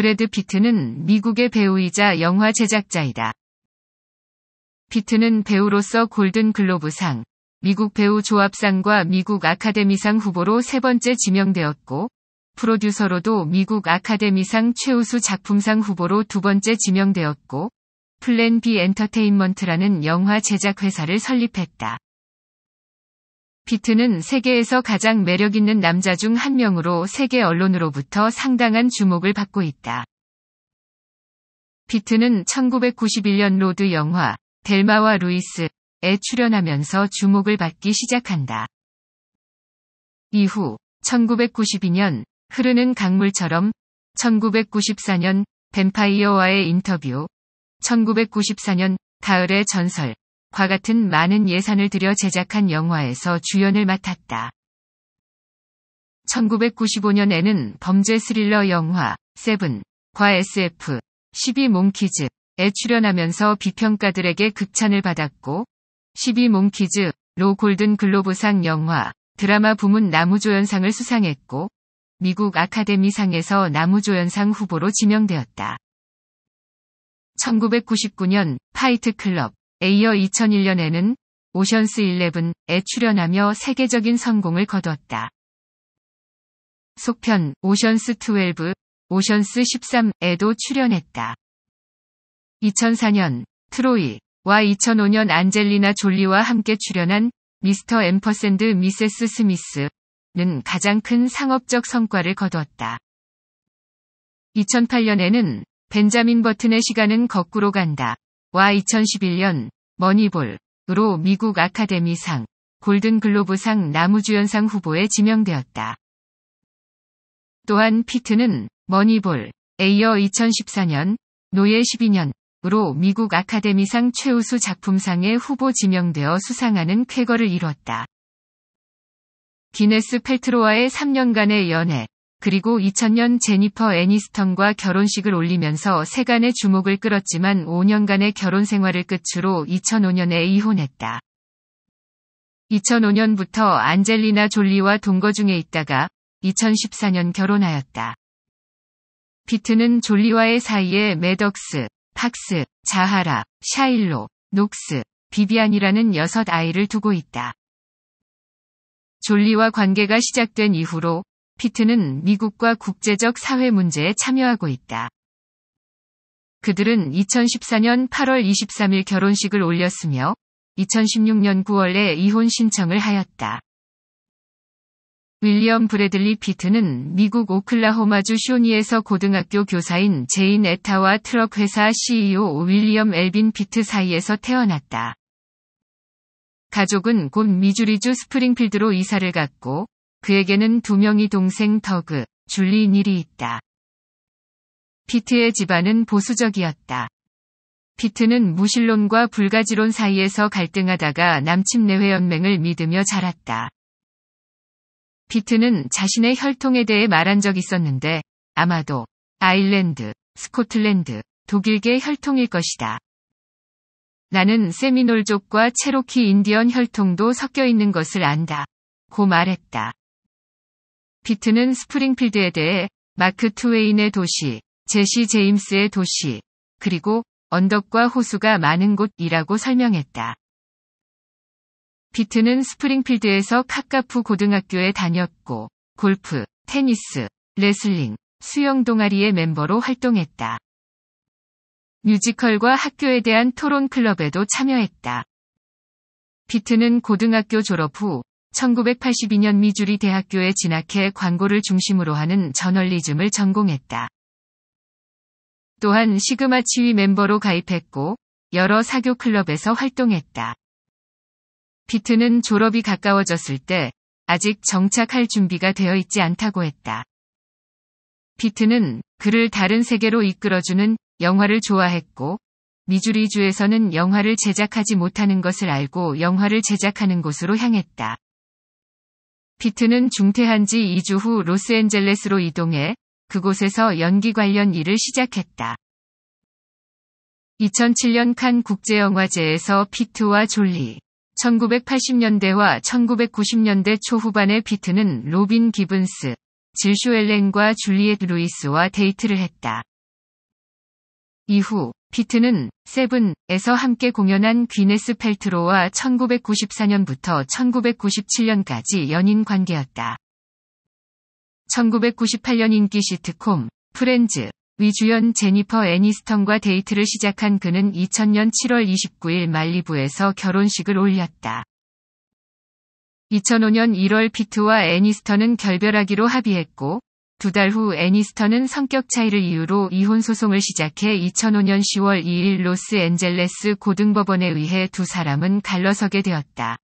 브래드 피트는 미국의 배우이자 영화 제작자이다. 피트는 배우로서 골든 글로브상, 미국 배우 조합상과 미국 아카데미상 후보로 세 번째 지명되었고, 프로듀서로도 미국 아카데미상 최우수 작품상 후보로 두 번째 지명되었고, 플랜 B 엔터테인먼트라는 영화 제작 회사를 설립했다. 피트는 세계에서 가장 매력 있는 남자 중 한 명으로 세계 언론으로부터 상당한 주목을 받고 있다. 피트는 1991년 로드 영화 델마와 루이스에 출연하면서 주목을 받기 시작한다. 이후 1992년 흐르는 강물처럼 1994년 뱀파이어와의 인터뷰 1994년 가을의 전설 과 같은 많은 예산을 들여 제작한 영화에서 주연을 맡았다. 1995년에는 범죄 스릴러 영화 세븐과 SF 12 몽키즈에 출연하면서 비평가들에게 극찬을 받았고 12 몽키즈로 골든 글로브상 영화 드라마 부문 나무조연상을 수상했고 미국 아카데미상에서 나무조연상 후보로 지명되었다. 1999년 파이트 클럽 에이어 2001년에는 오션스 11에 출연하며 세계적인 성공을 거두었다. 속편 오션스 12, 오션스 13에도 출연했다. 2004년 트로이와 2005년 안젤리나 졸리와 함께 출연한 미스터 앰퍼샌드 미세스 스미스는 가장 큰 상업적 성과를 거두었다. 2008년에는 벤자민 버튼의 시간은 거꾸로 간다. 와 2011년 머니볼으로 미국 아카데미상, 골든글로브상 나무주연상 후보에 지명되었다. 또한 피트는 머니볼, 에이어 2014년, 노예 12년으로 미국 아카데미상 최우수 작품상에 후보 지명되어 수상하는 쾌거를 이뤘다. 기네스 펠트로와의 3년간의 연애, 그리고 2000년 제니퍼 애니스턴과 결혼식을 올리면서 세간의 주목을 끌었지만 5년간의 결혼 생활을 끝으로 2005년에 이혼했다. 2005년부터 안젤리나 졸리와 동거 중에 있다가 2014년 결혼하였다. 피트는 졸리와의 사이에 매덕스, 팍스, 자하라, 샤일로, 녹스, 비비안이라는 여섯 아이를 두고 있다. 졸리와 관계가 시작된 이후로 피트는 미국과 국제적 사회 문제에 참여하고 있다. 그들은 2014년 8월 23일 결혼식을 올렸으며 2016년 9월에 이혼 신청을 하였다. 윌리엄 브래들리 피트는 미국 오클라호마주 쇼니에서 고등학교 교사인 제인 에타와 트럭 회사 CEO 윌리엄 엘빈 피트 사이에서 태어났다. 가족은 곧 미주리주 스프링필드로 이사를 갔고 그에게는 두 명의 동생 더그, 줄리 닐이 있다. 피트의 집안은 보수적이었다. 피트는 무신론과 불가지론 사이에서 갈등하다가 남침 내회 연맹을 믿으며 자랐다. 피트는 자신의 혈통에 대해 말한 적 있었는데 아마도 아일랜드, 스코틀랜드, 독일계 혈통일 것이다. 나는 세미놀족과 체로키 인디언 혈통도 섞여 있는 것을 안다. 고 말했다. 피트는 스프링필드에 대해 마크 투웨인의 도시, 제시 제임스의 도시, 그리고 언덕과 호수가 많은 곳이라고 설명했다. 피트는 스프링필드에서 카카프 고등학교에 다녔고, 골프, 테니스, 레슬링, 수영 동아리의 멤버로 활동했다. 뮤지컬과 학교에 대한 토론 클럽에도 참여했다. 피트는 고등학교 졸업 후 1982년 미주리 대학교에 진학해 광고를 중심으로 하는 저널리즘을 전공했다. 또한 시그마 치위 멤버로 가입했고 여러 사교 클럽에서 활동했다. 피트는 졸업이 가까워졌을 때 아직 정착할 준비가 되어 있지 않다고 했다. 피트는 그를 다른 세계로 이끌어주는 영화를 좋아했고 미주리주에서는 영화를 제작하지 못하는 것을 알고 영화를 제작하는 곳으로 향했다. 피트는 중퇴한 지 2주 후 로스앤젤레스로 이동해 그곳에서 연기 관련 일을 시작했다. 2007년 칸 국제영화제에서 피트와 졸리, 1980년대와 1990년대 초후반의 피트는 로빈 기븐스, 질쇼 엘렌과 줄리엣 루이스와 데이트를 했다. 이후 피트는 세븐에서 함께 공연한 귀네스 펠트로와 1994년부터 1997년까지 연인 관계였다. 1998년 인기 시트콤 프렌즈 위주연 제니퍼 애니스턴과 데이트를 시작한 그는 2000년 7월 29일 말리부에서 결혼식을 올렸다. 2005년 1월 피트와 애니스턴은 결별하기로 합의했고 두달후 애니스턴은 성격 차이를 이유로 이혼 소송을 시작해 2005년 10월 2일 로스앤젤레스 고등법원에 의해 두 사람은 갈라서게 되었다.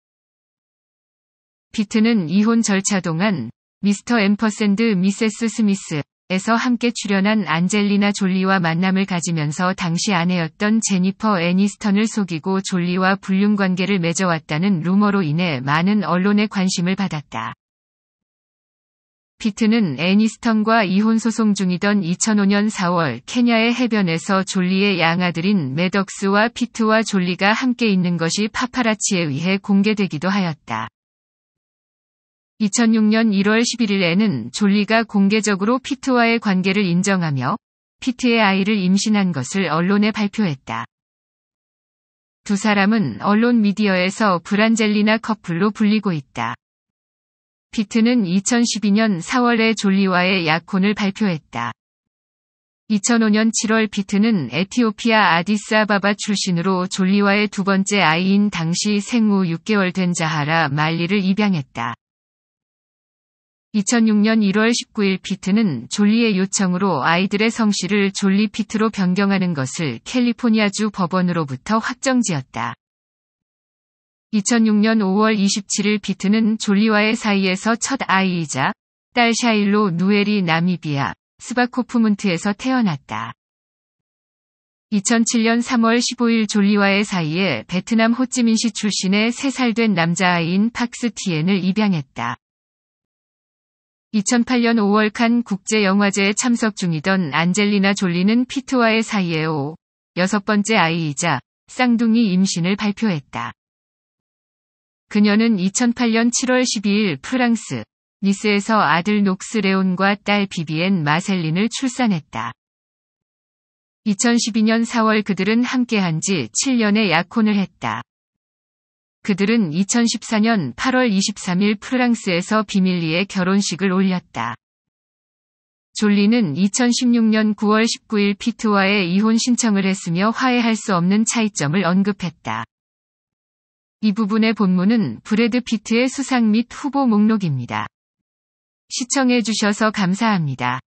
피트는 이혼 절차 동안 미스터 앰퍼샌드 미세스 스미스에서 함께 출연한 안젤리나 졸리와 만남을 가지면서 당시 아내였던 제니퍼 애니스턴을 속이고 졸리와 불륜 관계를 맺어왔다는 루머로 인해 많은 언론의 관심을 받았다. 피트는 애니스턴과 이혼 소송 중이던 2005년 4월 케냐의 해변에서 졸리의 양아들인 매덕스와 피트와 졸리가 함께 있는 것이 파파라치에 의해 공개되기도 하였다. 2006년 1월 11일에는 졸리가 공개적으로 피트와의 관계를 인정하며 피트의 아이를 임신한 것을 언론에 발표했다. 두 사람은 언론 미디어에서 브란젤리나 커플로 불리고 있다. 피트는 2012년 4월에 졸리와의 약혼을 발표했다. 2005년 7월 피트는 에티오피아 아디사바바 출신으로 졸리와의 두 번째 아이인 당시 생후 6개월 된 자하라 말리를 입양했다. 2006년 1월 19일 피트는 졸리의 요청으로 아이들의 성씨를 졸리 피트로 변경하는 것을 캘리포니아주 법원으로부터 확정지었다. 2006년 5월 27일 비트는 졸리와의 사이에서 첫 아이이자 딸 샤일로 누엘이 나미비아 스바코프문트에서 태어났다. 2007년 3월 15일 졸리와의 사이에 베트남 호찌민시 출신의 3살 된 남자아이인 팍스 티엔을 입양했다. 2008년 5월 칸 국제영화제에 참석 중이던 안젤리나 졸리는 피트와의 사이에 오, 여섯 번째 아이이자 쌍둥이 임신을 발표했다. 그녀는 2008년 7월 12일 프랑스 니스에서 아들 녹스 레온과 딸 비비엔 마셀린을 출산했다. 2012년 4월 그들은 함께한 지 7년의 약혼을 했다. 그들은 2014년 8월 23일 프랑스에서 비밀리에 결혼식을 올렸다. 졸리는 2016년 9월 19일 피트와의 이혼 신청을 했으며 화해할 수 없는 차이점을 언급했다. 이 부분의 본문은 브래드 피트의 수상 및 후보 목록입니다. 시청해 주셔서 감사합니다.